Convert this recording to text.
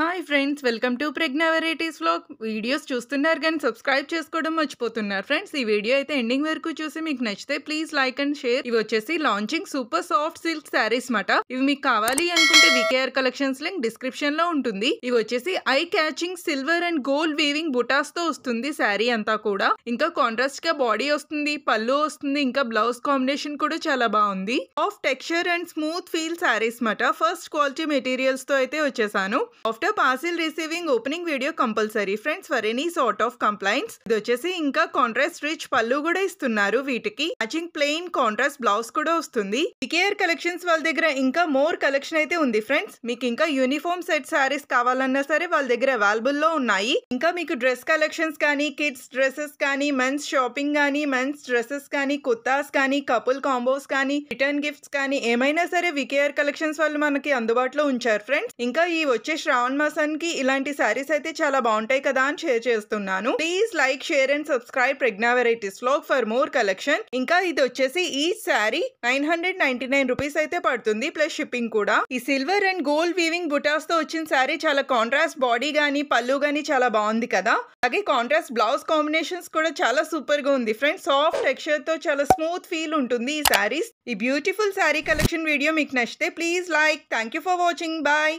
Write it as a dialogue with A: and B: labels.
A: hi friends welcome to Pragna varieties vlog videos చూస్తున్నారు కానీ subscribe చేసుకోవడం మర్చిపోతున్నారు ఫ్రెండ్స్ ఈ వీడియో అయితే ఎండింగ్ వరకు చూసి మీకు నచ్చితే ప్లీజ్ లైక్ అండ్ షేర్ ఇవి వచ్చేసి launching super soft silk sarees మాట ఇవి మీకు కావాలి అనుకుంటే వికేఆర్ కలెక్షన్స్ లింక్ డిస్క్రిప్షన్ లో ఉంటుంది ఇవి వచ్చేసి eye catching silver and gold weaving బుటాస్ తో వస్తుంది శారీ అంతా కూడా ఇంకా కాంట్రాస్ట్ గా బాడీ వస్తుంది పళ్ళు వస్తుంది ఇంకా బ్లౌజ్ కాంబినేషన్ కూడా చాలా బాగుంది of texture and smooth feel sarees మాట ఫస్ట్ క్వాలిటీ మెటీరియల్స్ తో అయితే వచ్చేసాను ఆఫ్టర్ ఇంకా parcel receiving opening video compulsory friends for any sort of complaints ఇది వచ్చేసి ఇంకా కాంట్రాస్ట్ రిచ్ పళ్ళు కూడా ఇస్తున్నారు వీటికి మ్యాచింగ్ ప్లెయిన్ కాంట్రాస్ట్ బ్లౌజ్ కూడా వస్తుంది వికేఆర్ కలెక్షన్స్ వాళ్ళ దగ్గర ఇంకా మోర్ కలెక్షన్ అయితే ఉంది ఫ్రెండ్స్ మీకు ఇంకా యూనిఫామ్ సెట్ శారీస్ కావాలన్నా సరే వాళ్ళ దగ్గర అవైలబుల్ లో ఉన్నాయి ఇంకా మీకు డ్రెస్ కలెక్షన్స్ కానీ కిడ్స్ డ్రెస్సెస్ కానీ మెన్స్ షాపింగ్ కానీ మెన్స్ డ్రెస్సెస్ కానీ కుర్తాస్ కానీ కపుల్ కాంబోస్ కానీ రిటర్న్ గిఫ్ట్స్ కానీ ఏమైనా సరే వికేఆర్ కలెక్షన్స్ వాళ్ళు మనకి అందుబాటులో ఉంచారు ఫ్రెండ్స్ ఇంకా ఈ వచ్చే శ్రావణ్ మసన్ కి ఇలాంటి శారీస్ అయితే చాలా బాగుంటాయి కదా అని షేర్ చేస్తున్నాను please like share and subscribe Pragna varieties లో ఫర్ మోర్ కలెక్షన్ ఇంకా ఇది వచ్చేసి ఈ sari nine hundred ninety nine rupees అయితే పడుతుంది ప్లస్ షిప్పింగ్ కూడా ఈ సిల్వర్ అండ్ గోల్డ్ వీవింగ్ బుటాస్ తో వచ్చిన శారీ చాలా కాంట్రాస్ట్ బాడీ గానీ పళ్ళు గానీ చాలా బాగుంది కదా అలాగే కాంట్రాస్ట్ బ్లౌజ్ కాంబినేషన్స్ కూడా చాలా సూపర్ గా ఉంది ఫ్రెండ్స్ సాఫ్ట్ టెక్స్చర్ తో చాలా స్మూత్ ఫీల్ ఉంటుంది ఈ శారీస్ ఈ బ్యూటిఫుల్ శారీ కలెక్షన్ వీడియో మీకు నచ్చితే please like thank you for watching bye